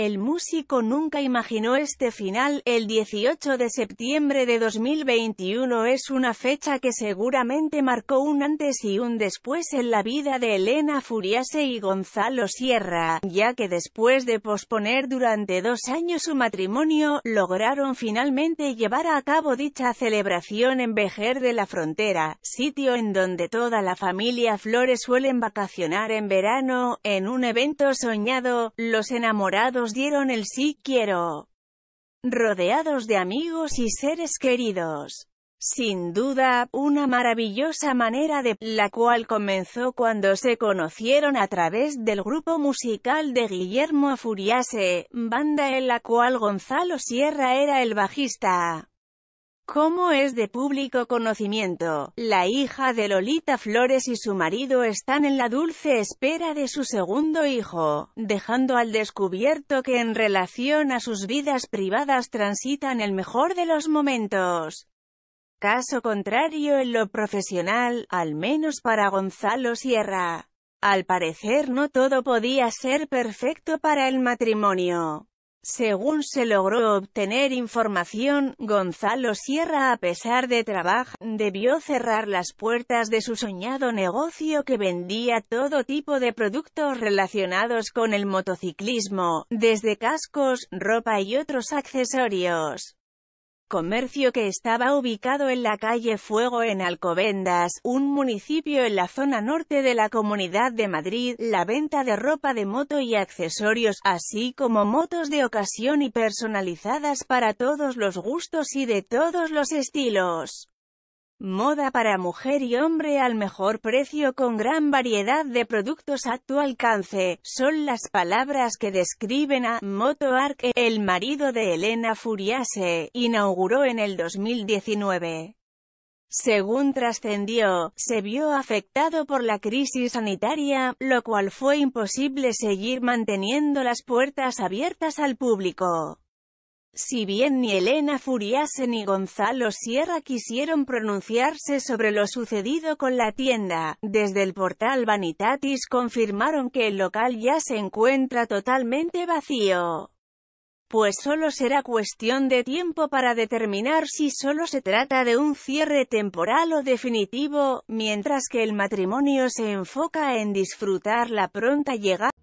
El músico nunca imaginó este final, el 18 de septiembre de 2021 es una fecha que seguramente marcó un antes y un después en la vida de Elena Furiase y Gonzalo Sierra, ya que después de posponer durante dos años su matrimonio, lograron finalmente llevar a cabo dicha celebración en Vejer de la Frontera, sitio en donde toda la familia Flores suelen vacacionar en verano, en un evento soñado, los enamorados dieron el sí quiero. Rodeados de amigos y seres queridos. Sin duda, una maravillosa manera de, la cual comenzó cuando se conocieron a través del grupo musical de Guillermo Afuriase, banda en la cual Gonzalo Sierra era el bajista. Como es de público conocimiento, la hija de Lolita Flores y su marido están en la dulce espera de su segundo hijo, dejando al descubierto que en relación a sus vidas privadas transitan el mejor de los momentos. Caso contrario en lo profesional, al menos para Gonzalo Sierra. Al parecer no todo podía ser perfecto para el matrimonio. Según se logró obtener información, Gonzalo Sierra a pesar de trabajar, debió cerrar las puertas de su soñado negocio que vendía todo tipo de productos relacionados con el motociclismo, desde cascos, ropa y otros accesorios comercio que estaba ubicado en la calle Fuego en Alcobendas, un municipio en la zona norte de la Comunidad de Madrid, la venta de ropa de moto y accesorios, así como motos de ocasión y personalizadas para todos los gustos y de todos los estilos. Moda para mujer y hombre al mejor precio con gran variedad de productos a tu alcance, son las palabras que describen a Moto el marido de Elena Furiase, inauguró en el 2019. Según trascendió, se vio afectado por la crisis sanitaria, lo cual fue imposible seguir manteniendo las puertas abiertas al público. Si bien ni Elena Furiase ni Gonzalo Sierra quisieron pronunciarse sobre lo sucedido con la tienda, desde el portal Vanitatis confirmaron que el local ya se encuentra totalmente vacío. Pues solo será cuestión de tiempo para determinar si solo se trata de un cierre temporal o definitivo, mientras que el matrimonio se enfoca en disfrutar la pronta llegada